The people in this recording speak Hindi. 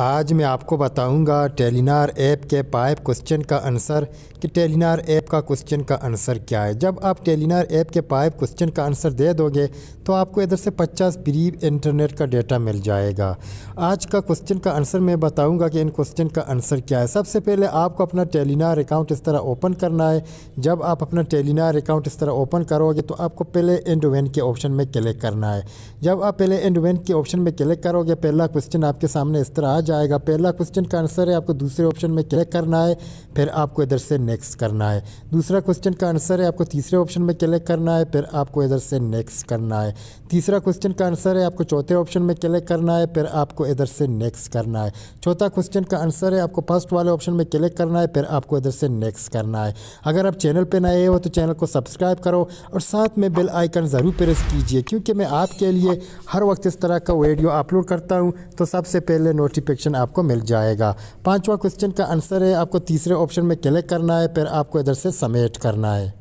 आज मैं आपको बताऊंगा टेलीनार ऐप के पाइप क्वेश्चन का आंसर कि टेलीनार ऐप का क्वेश्चन का आंसर क्या है जब आप टेलीनार ऐप के पाइप क्वेश्चन का आंसर दे दोगे तो आपको इधर से 50 ब्रीब इंटरनेट का डेटा मिल जाएगा आज का क्वेश्चन का आंसर मैं बताऊंगा कि इन क्वेश्चन का आंसर क्या है सबसे पहले आपको अपना टेलीनार अकाउंट इस तरह ओपन करना है जब आप अपना टेलीनार अकाउंट इस तरह ओपन करोगे तो आपको पहले एंड वेन के ऑप्शन में क्लिक करना है जब आप पहले एंड वन के ऑप्शन में क्लिक करोगे पहला क्वेश्चन आपके सामने इस तरह आ जाएगा पहला क्वेश्चन का आंसर है आपको दूसरे ऑप्शन में क्लिक करना है फिर आपको इधर से नेक्स्ट करना है दूसरा क्वेश्चन का आंसर है आपको तीसरे ऑप्शन में क्लिक करना है फिर आपको इधर से नेक्स्ट करना है तीसरा क्वेश्चन का आंसर है आपको चौथे ऑप्शन में क्लिक करना है फिर आपको इधर से नेक्स्ट करना है चौथा क्वेश्चन का आंसर है आपको फर्स्ट वाले ऑप्शन में क्लिक करना है फिर आपको इधर से नेक्स्ट करना है अगर आप चैनल पर नए हो तो चैनल को सब्सक्राइब करो और साथ में बेल आइकन ज़रूर प्रेस कीजिए क्योंकि मैं आपके लिए हर वक्त इस तरह का वीडियो अपलोड करता हूँ तो सबसे पहले नोटिफिकेशन सेक्शन आपको मिल जाएगा पांचवा क्वेश्चन का आंसर है आपको तीसरे ऑप्शन में क्लिक करना है फिर आपको इधर से समेट करना है